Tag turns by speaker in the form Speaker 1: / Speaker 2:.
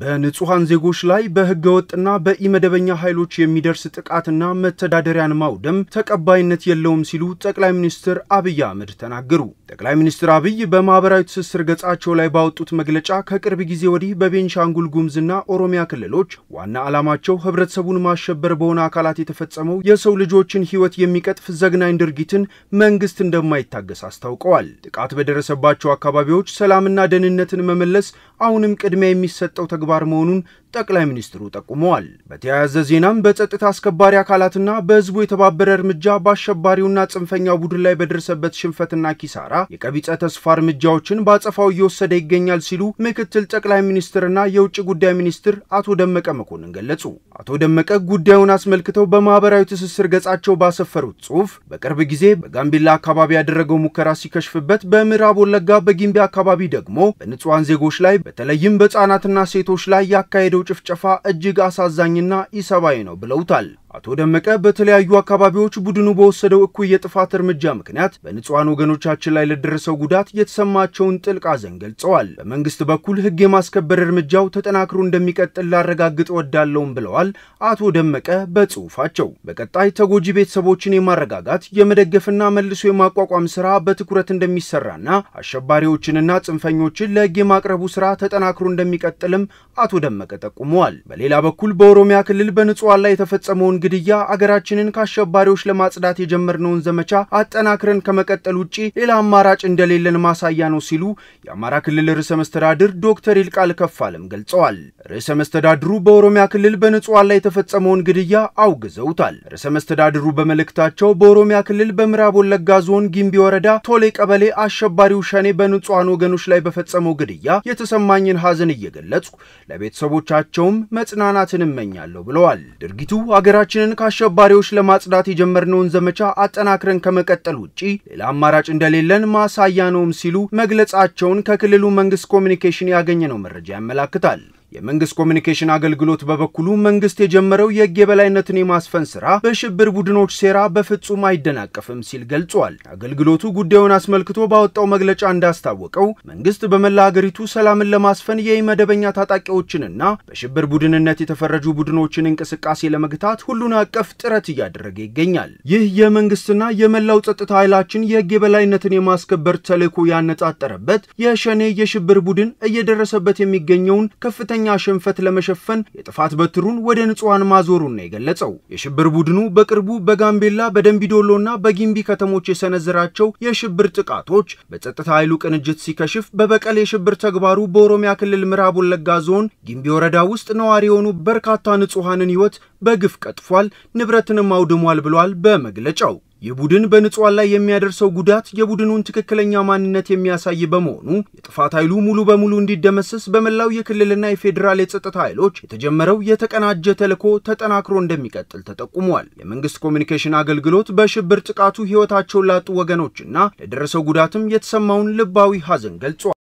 Speaker 1: በንጹሐን ዜጎች ላይ ወጥና በኢመደበኛ ኃይሎች የሚደርስ ጥቃትና መተዳደሪያን ማውደም ተቀባይነት የለውም ሲሉ ጠቅላይ ሚኒስትር አብይ አህመድ ተናገሩ። ጠቅላይ ሚኒስትር አብይ በማህበራዊ ትስስር ገጻቸው ላይ ባወጡት መግለጫ ከቅርብ ጊዜ ወዲህ በቤንሻንጉል ጉሙዝና ኦሮሚያ ክልሎች ዋና ዓላማቸው ህብረተሰቡን ማሸበር በሆነ አካላት የተፈጸመው የሰው ልጆችን ህይወት የሚቀጥፍ ዘግናኝ ድርጊትን መንግስት እንደማይታገስ አስታውቀዋል። ጥቃት በደረሰባቸው አካባቢዎች ሰላምና ደህንነትን መመለስ አሁንም ቅድሚያ የሚሰጠው ተግባር መሆኑን ጠቅላይ ሚኒስትሩ ጠቁመዋል። በተያያዘ ዜናም በጸጥታ አስከባሪ አካላትና በህዝቡ የተባበረ እርምጃ በአሸባሪውና ጽንፈኛው ቡድን ላይ በደረሰበት ሽንፈትና ኪሳራ የቀቢጸ ተስፋ እርምጃዎችን በአጸፋው እየወሰደ ይገኛል ሲሉ ምክትል ጠቅላይ ሚኒስትርና የውጭ ጉዳይ ሚኒስትር አቶ ደመቀ መኮንን ገለጹ። አቶ ደመቀ ጉዳዩን አስመልክተው በማህበራዊ ትስስር ገጻቸው ባሰፈሩት ጽሁፍ በቅርብ ጊዜ በጋምቤላ አካባቢ ያደረገው ሙከራ ሲከሽፍበት፣ በምዕራብ ወለጋ በጊምቢ አካባቢ ደግሞ በንጹሐን ዜጎች ላይ በተለይም በህጻናትና ሴ ሴቶች ላይ ያካሄደው ጭፍጨፋ እጅግ አሳዛኝና ኢሰብአዊ ነው ብለውታል። አቶ ደመቀ በተለያዩ አካባቢዎች ቡድኑ በወሰደው እኩይ የጥፋት እርምጃ ምክንያት በንጹሐን ወገኖቻችን ላይ ለደረሰው ጉዳት የተሰማቸውን ጥልቅ አዘን ገልጸዋል። በመንግስት በኩል ህግ የማስከበር እርምጃው ተጠናክሮ እንደሚቀጥል ላረጋግጥ ወዳለውም ብለዋል አቶ ደመቀ በጽሁፋቸው። በቀጣይ ተጎጂ ቤተሰቦችን የማረጋጋት የመደገፍና መልሶ የማቋቋም ስራ በትኩረት እንደሚሰራና አሸባሪዎችንና ጽንፈኞችን ለህግ የማቅረቡ ስራ ተጠናክሮ እንደሚቀጥልም አቶ ደመቀ ጠቁመዋል። በሌላ በኩል በኦሮሚያ ክልል በንጹሐን ላይ የተፈጸመውን ግድያ አገራችንን ከአሸባሪዎች ለማጽዳት የጀመርነውን ዘመቻ አጠናክረን ከመቀጠል ውጭ ሌላ አማራጭ እንደሌለን ማሳያ ነው ሲሉ የአማራ ክልል ርዕሰ መስተዳድር ዶክተር ይልቃል ከፋለም ገልጸዋል። ርዕሰ መስተዳድሩ በኦሮሚያ ክልል በንጹሐን ላይ የተፈጸመውን ግድያ አውግዘውታል። ርዕሰ መስተዳድሩ በመልእክታቸው በኦሮሚያ ክልል በምዕራብ ወለጋ ዞን ጊምቢ ወረዳ ቶሌ ቀበሌ አሸባሪው ሸኔ በንጹሐን ወገኖች ላይ በፈጸመው ግድያ የተሰማኝን ሐዘን እየገለጽኩ ለቤተሰቦቻቸውም መጽናናትን እመኛለሁ ብለዋል። ድርጊቱ አገራችን ራሳችንን ከአሸባሪዎች ለማጽዳት የጀመርነውን ዘመቻ አጠናክረን ከመቀጠል ውጪ ሌላ አማራጭ እንደሌለን ማሳያ ነውም ሲሉ መግለጻቸውን ከክልሉ መንግስት ኮሚኒኬሽን ያገኘነው መረጃ ያመላክታል። የመንግስት ኮሚኒኬሽን አገልግሎት በበኩሉ መንግስት የጀመረው የህግ የበላይነትን የማስፈን ስራ በሽብር ቡድኖች ሴራ በፍጹም አይደናቀፍም ሲል ገልጿል። አገልግሎቱ ጉዳዩን አስመልክቶ ባወጣው መግለጫ እንዳስታወቀው መንግስት በመላ ሀገሪቱ ሰላምን ለማስፈን የመደበኛ ታጣቂዎችንና በሽብር ቡድንነት የተፈረጁ ቡድኖችን እንቅስቃሴ ለመግታት ሁሉን አቀፍ ጥረት እያደረገ ይገኛል። ይህ የመንግስትና የመላው ጸጥታ ኃይላችን የህግ የበላይነትን የማስከበር ተልዕኮ ያነጣጠረበት የሸኔ የሽብር ቡድን እየደረሰበት የሚገኘውን ከፍተኛ ከፍተኛ ሽንፈት ለመሸፈን የጥፋት በትሩን ወደ ንጹሐን ማዞሩን ነው የገለጸው። የሽብር ቡድኑ በቅርቡ በጋምቤላ በደንቢዶሎና በጊምቢ ከተሞች የሰነዘራቸው የሽብር ጥቃቶች በጸጥታ ኃይሉ ቅንጅት ሲከሽፍ፣ በበቀል የሽብር ተግባሩ በኦሮሚያ ክልል ምዕራብ ወለጋ ዞን ጊምቢ ወረዳ ውስጥ ነዋሪ የሆኑ በርካታ ንጹሐንን ሕይወት በግፍ ቀጥፏል፣ ንብረትንም አውድሟል ብሏል በመግለጫው ይህ ቡድን በንጹዋን ላይ የሚያደርሰው ጉዳት የቡድኑን ትክክለኛ ማንነት የሚያሳይ በመሆኑ የጥፋት ኃይሉ ሙሉ በሙሉ እንዲደመሰስ በመላው የክልልና የፌዴራል የጸጥታ ኃይሎች የተጀመረው የተቀናጀ ተልዕኮ ተጠናክሮ እንደሚቀጥል ተጠቁሟል። የመንግስት ኮሚኒኬሽን አገልግሎት በሽብር ጥቃቱ ሕይወታቸውን ላጡ ወገኖችና ለደረሰው ጉዳትም የተሰማውን ልባዊ ሐዘን ገልጿል።